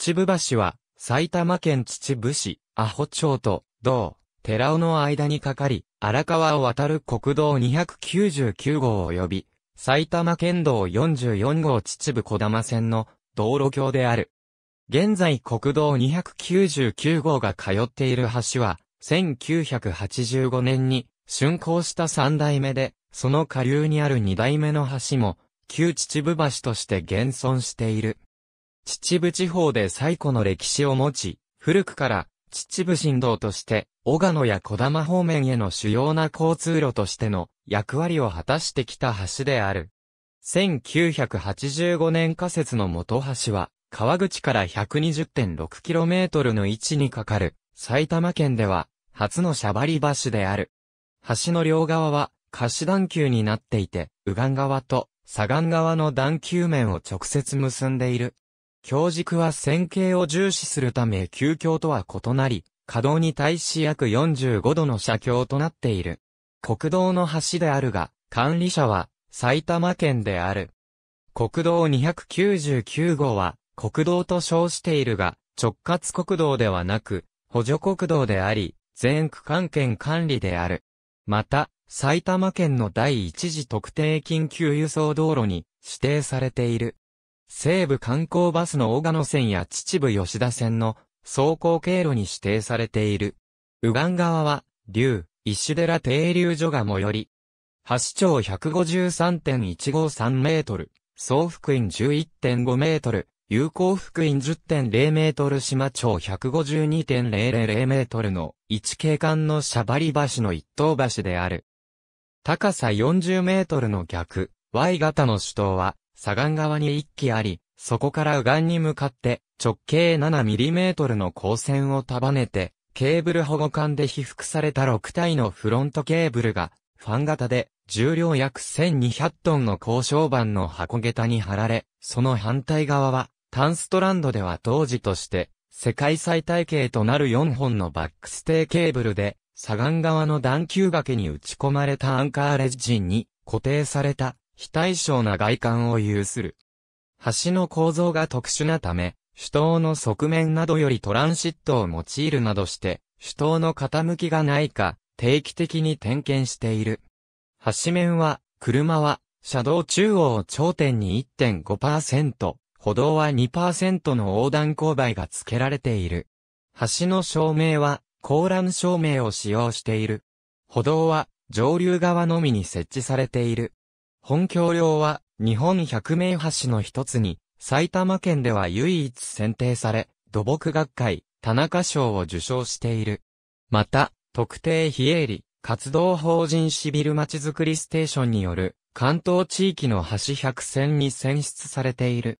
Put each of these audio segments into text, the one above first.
秩父橋は、埼玉県秩父市、阿保町と、同、寺尾の間にかかり、荒川を渡る国道299号及び、埼玉県道44号秩父小玉線の道路橋である。現在国道299号が通っている橋は、1985年に竣工した三代目で、その下流にある二代目の橋も、旧秩父橋として現存している。秩父地方で最古の歴史を持ち、古くから秩父神道として、小鹿野や小玉方面への主要な交通路としての役割を果たしてきた橋である。1985年仮設の元橋は、川口から 120.6km の位置にかかる、埼玉県では、初のシャバリ橋である。橋の両側は、貸し段丘になっていて、右岸側と左岸側の段丘面を直接結んでいる。教軸は線形を重視するため急教とは異なり、稼働に対し約45度の社教となっている。国道の橋であるが、管理者は埼玉県である。国道299号は国道と称しているが、直轄国道ではなく、補助国道であり、全区間県管理である。また、埼玉県の第一次特定緊急輸送道路に指定されている。西部観光バスの大賀野線や秩父吉田線の走行経路に指定されている。右岸側は、竜、石寺停留所が最寄り。橋長153.153メートル、総福院11.5メートル、有効福院10.0メートル島町152.000メートルの一景観のシャバリ橋の一等橋である。高さ40メートルの逆、Y 型の主塔は、左岸側に一機あり、そこから右岸に向かって直径 7mm の光線を束ねて、ケーブル保護管で被覆された6体のフロントケーブルが、ファン型で重量約1200トンの交渉板の箱桁に貼られ、その反対側は、タンストランドでは当時として、世界最大型となる4本のバックステーケーブルで、左岸側の段球崖に打ち込まれたアンカーレッジンに固定された非対称な外観を有する。橋の構造が特殊なため、主塔の側面などよりトランシットを用いるなどして、主塔の傾きがないか、定期的に点検している。橋面は、車は、車道中央を頂点に1.5%、歩道は2%の横断勾配が付けられている。橋の照明は、高欄照明を使用している。歩道は、上流側のみに設置されている。本橋梁は日本百名橋の一つに、埼玉県では唯一選定され、土木学会、田中賞を受賞している。また、特定非営利、活動法人シビルまちづくりステーションによる、関東地域の橋百選に選出されている。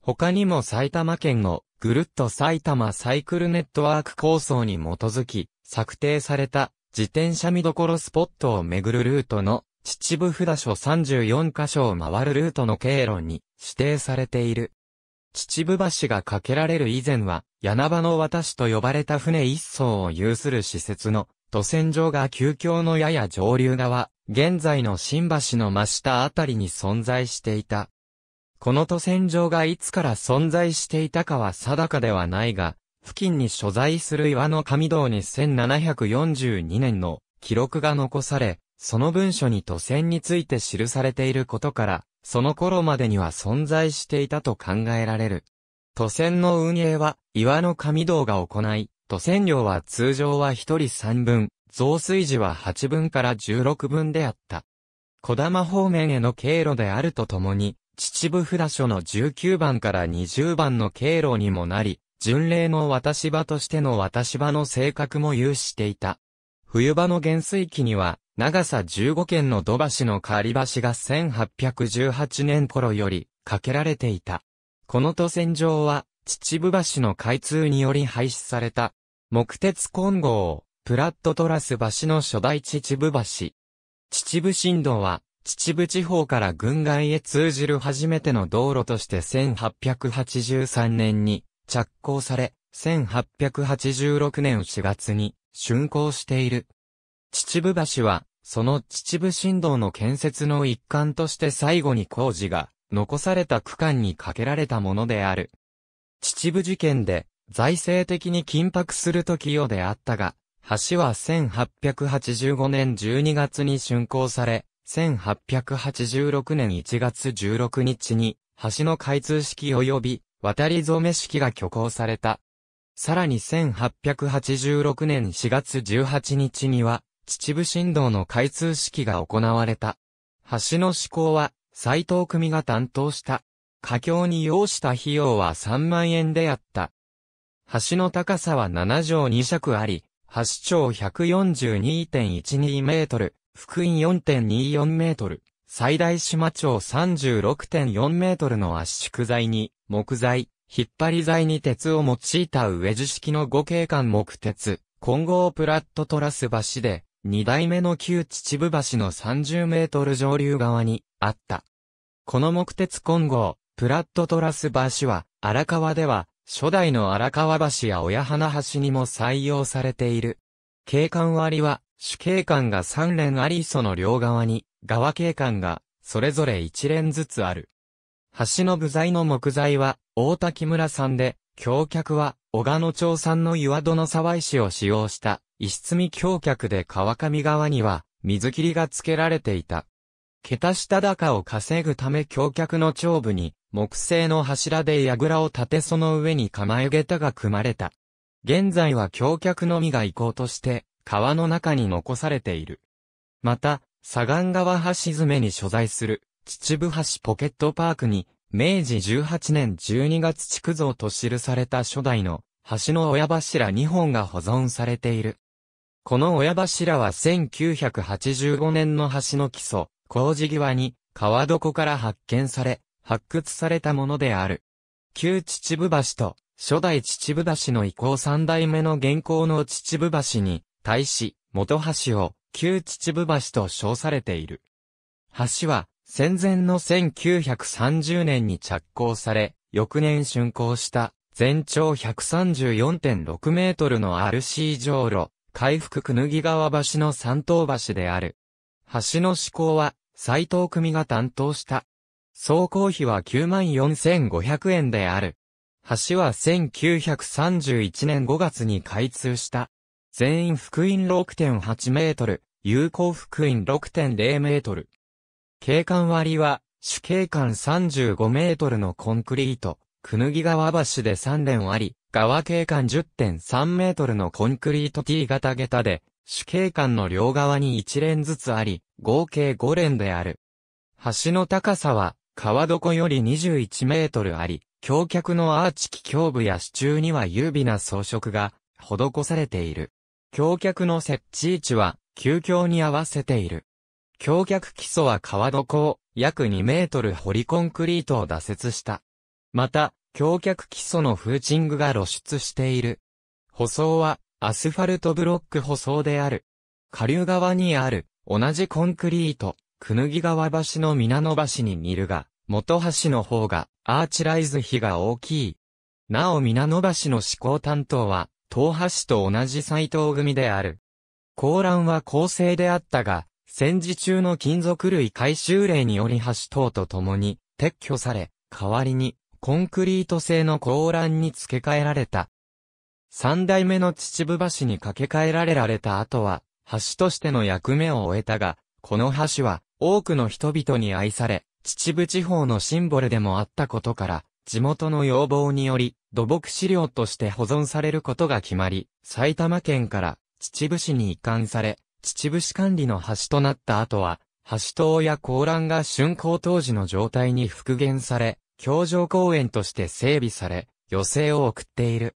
他にも埼玉県のぐるっと埼玉サイクルネットワーク構想に基づき、策定された自転車見どころスポットを巡るルートの秩父札所34カ所を回るルートの経路に指定されている。秩父橋が架けられる以前は、柳場の渡しと呼ばれた船一層を有する施設の、渡船場が急遽のやや上流側、現在の新橋の真下あたりに存在していた。この渡船場がいつから存在していたかは定かではないが、付近に所在する岩の神道に1742年の記録が残され、その文書に渡船について記されていることから、その頃までには存在していたと考えられる。渡船の運営は、岩の神道が行い、渡船料は通常は1人3分、増水時は8分から16分であった。小玉方面への経路であるとともに、秩父札所の19番から20番の経路にもなり、巡礼の渡し場としての渡し場の性格も有していた。冬場の減水期には、長さ15軒の土橋の仮橋が1818年頃より架けられていた。この都線上は、秩父橋の開通により廃止された、木鉄混合、プラットトラス橋の初代秩父橋。秩父新道は、秩父地方から軍外へ通じる初めての道路として1883年に着工され、1886年4月に竣工している。秩父橋は、その秩父新道の建設の一環として最後に工事が残された区間にかけられたものである。秩父事件で財政的に緊迫する時よであったが、橋は1885年12月に竣工され、1886年1月16日に橋の開通式及び渡り染め式が挙行された。さらに1886年4月18日には秩父新道の開通式が行われた。橋の施工は、斎藤組が担当した。佳境に要した費用は3万円であった。橋の高さは7畳2尺あり、橋長142.12メートル、福音4.24メートル、最大島長36.4メートルの圧縮材に、木材、引っ張り材に鉄を用いた上樹式の五景観木鉄、混合プラットトラス橋で、二代目の旧秩父橋の30メートル上流側にあった。この木鉄混合、プラットトラス橋は、荒川では、初代の荒川橋や親花橋にも採用されている。景観割は、主景観が3連ありその両側に、側景観が、それぞれ1連ずつある。橋の部材の木材は、大滝村さんで、橋脚は、小鹿野町産の岩戸の沢石を使用した石積み橋脚で川上側には水切りがつけられていた。桁下高を稼ぐため橋脚の頂部に木製の柱で櫓を立てその上に構え桁が組まれた。現在は橋脚のみがこうとして川の中に残されている。また、左岸川橋詰に所在する秩父橋ポケットパークに明治18年12月築造と記された初代の橋の親柱2本が保存されている。この親柱は1985年の橋の基礎、工事際に川床から発見され、発掘されたものである。旧秩父橋と初代秩父橋の移行三代目の現行の秩父橋に対し、元橋を旧秩父橋と称されている。橋は戦前の1930年に着工され、翌年竣工した全長134.6メートルの RC 上路、回復くぬぎ川橋の三等橋である。橋の施工は、斎藤組が担当した。総工費は94,500円である。橋は1931年5月に開通した。全員福音6.8メートル、有効福音6.0メートル。景観割は、主景観35メートルのコンクリート、くぬぎ川橋で3連あり、川景観10.3メートルのコンクリート T 型下駄で、主景観の両側に1連ずつあり、合計5連である。橋の高さは、川床より21メートルあり、橋脚のアーチ基胸部や支柱には優美な装飾が施されている。橋脚の設置位置は、急橋に合わせている。橋脚基礎は川床を約2メートル掘りコンクリートを打設した。また、橋脚基礎のフーチングが露出している。舗装は、アスファルトブロック舗装である。下流側にある、同じコンクリート、くぬぎ川橋の皆の橋に似るが、元橋の方が、アーチライズ比が大きい。なお皆の橋の施工担当は、東橋と同じ斎藤組である。高欄は構成であったが、戦時中の金属類回収令により橋等と共に撤去され、代わりにコンクリート製の高欄に付け替えられた。三代目の秩父橋に架け替えられられた後は、橋としての役目を終えたが、この橋は多くの人々に愛され、秩父地方のシンボルでもあったことから、地元の要望により、土木資料として保存されることが決まり、埼玉県から秩父市に移管され、秩父市管理の橋となった後は、橋塔や高欄が竣工当時の状態に復元され、教場公園として整備され、余生を送っている。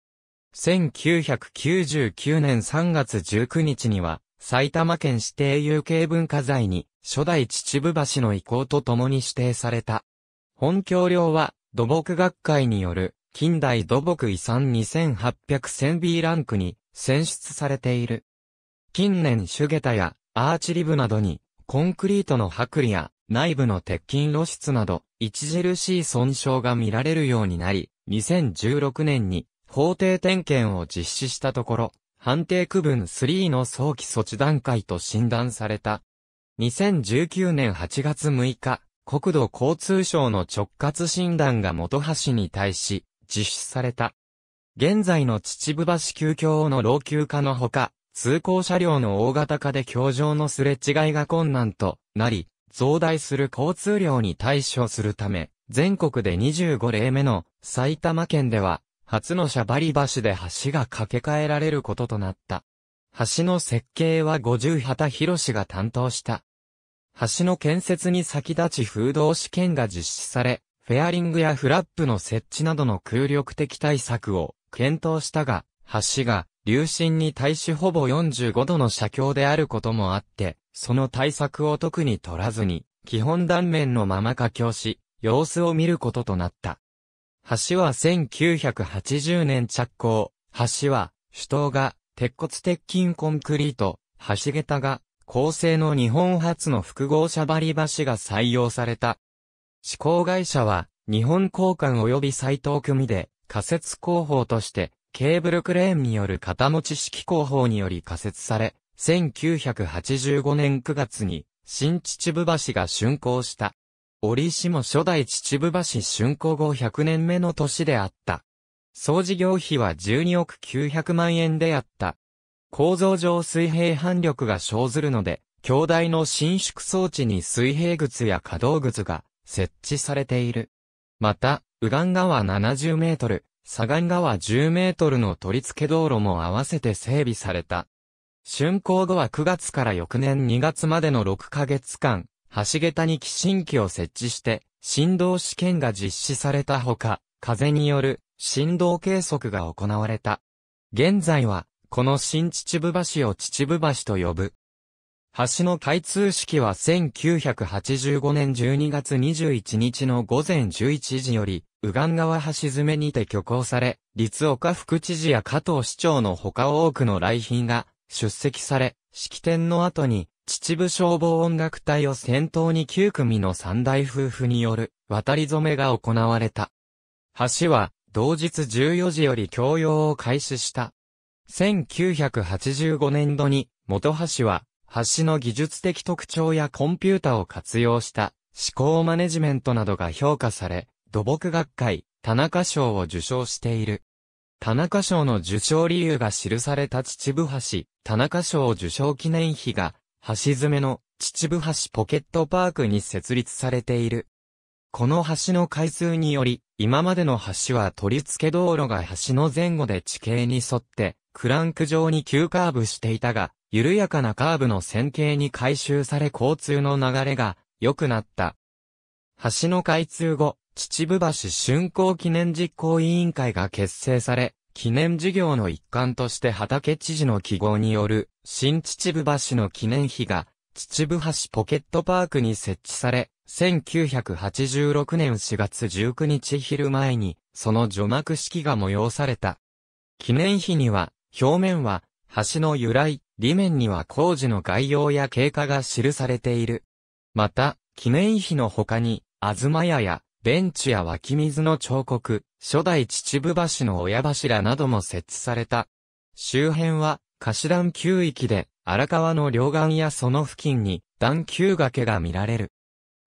1999年3月19日には、埼玉県指定有形文化財に、初代秩父橋の遺構と共に指定された。本橋梁は、土木学会による、近代土木遺産2 8 0 0千 b ランクに、選出されている。近年手下駄や、アーチリブなどに、コンクリートの剥離や、内部の鉄筋露出など、著しい損傷が見られるようになり、2016年に法定点検を実施したところ、判定区分3の早期措置段階と診断された。2019年8月6日、国土交通省の直轄診断が元橋に対し実施された。現在の秩父橋急橋の老朽化のほか、通行車両の大型化で橋上のすれ違いが困難となり、増大する交通量に対処するため、全国で25例目の埼玉県では、初のシャバリ橋で橋が架け替えられることとなった。橋の設計は五十畑博士が担当した。橋の建設に先立ち風洞試験が実施され、フェアリングやフラップの設置などの空力的対策を検討したが、橋が流進に対しほぼ45度の斜橋であることもあって、その対策を特に取らずに、基本断面のまま架橋し、様子を見ることとなった。橋は1980年着工、橋は、主都が、鉄骨鉄筋コンクリート、橋桁が、構成の日本初の複合車張り橋が採用された。施工会社は、日本交換及び斎藤組で、仮設工法として、ケーブルクレーンによる型持ち式工法により仮設され、1985年9月に新秩父橋が竣工した。折市も初代秩父橋竣工後100年目の年であった。総事業費は12億900万円であった。構造上水平反力が生ずるので、兄弟の伸縮装置に水平靴や可動靴が設置されている。また、右岸側70メートル、左岸川10メートルの取り付け道路も合わせて整備された。竣工後は9月から翌年2月までの6ヶ月間、橋桁に寄進機を設置して、振動試験が実施されたほか、風による振動計測が行われた。現在は、この新秩父橋を秩父橋と呼ぶ。橋の開通式は1985年12月21日の午前11時より、右岸川橋詰めにて挙行され、立岡副知事や加藤市長の他多くの来賓が出席され、式典の後に、秩父消防音楽隊を先頭に9組の三大夫婦による渡り染めが行われた。橋は同日14時より供用を開始した。1985年度に元橋は橋の技術的特徴やコンピュータを活用した思考マネジメントなどが評価され、土木学会、田中賞を受賞している。田中賞の受賞理由が記された秩父橋、田中賞受賞記念碑が、橋詰めの秩父橋ポケットパークに設立されている。この橋の開通により、今までの橋は取り付け道路が橋の前後で地形に沿って、クランク状に急カーブしていたが、緩やかなカーブの線形に改修され交通の流れが良くなった。橋の開通後、秩父橋竣工記念実行委員会が結成され、記念事業の一環として畑知事の記号による、新秩父橋の記念碑が、秩父橋ポケットパークに設置され、1986年4月19日昼前に、その除幕式が催された。記念碑には、表面は、橋の由来、裏面には工事の概要や経過が記されている。また、記念碑の他に、あずまやや、ベンチや湧き水の彫刻、初代秩父橋の親柱なども設置された。周辺は、頭段丘域で、荒川の両岸やその付近に、段丘崖が見られる。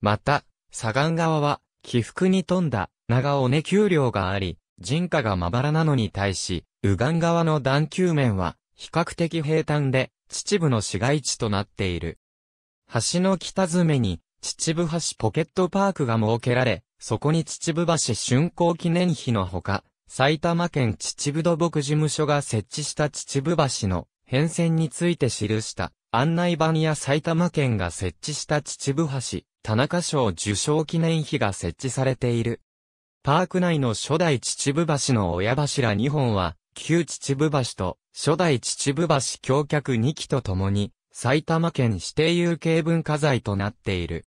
また、左岸側は、起伏に富んだ、長尾根丘陵があり、人家がまばらなのに対し、右岸側の段丘面は、比較的平坦で、秩父の市街地となっている。橋の北詰めに、秩父橋ポケットパークが設けられ、そこに秩父橋竣工記念碑のほか、埼玉県秩父土木事務所が設置した秩父橋の変遷について記した案内板や埼玉県が設置した秩父橋、田中賞受賞記念碑が設置されている。パーク内の初代秩父橋の親柱2本は、旧秩父橋と初代秩父橋橋脚2基とともに、埼玉県指定有形文化財となっている。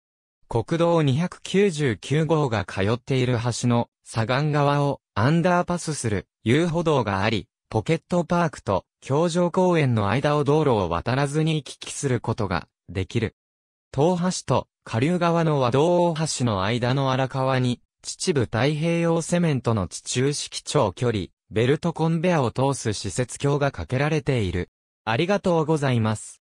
国道299号が通っている橋の左岸側をアンダーパスする遊歩道があり、ポケットパークと橋上公園の間を道路を渡らずに行き来することができる。東橋と下流側の和道大橋の間の荒川に、秩父太平洋セメントの地中式長距離、ベルトコンベアを通す施設橋が架けられている。ありがとうございます。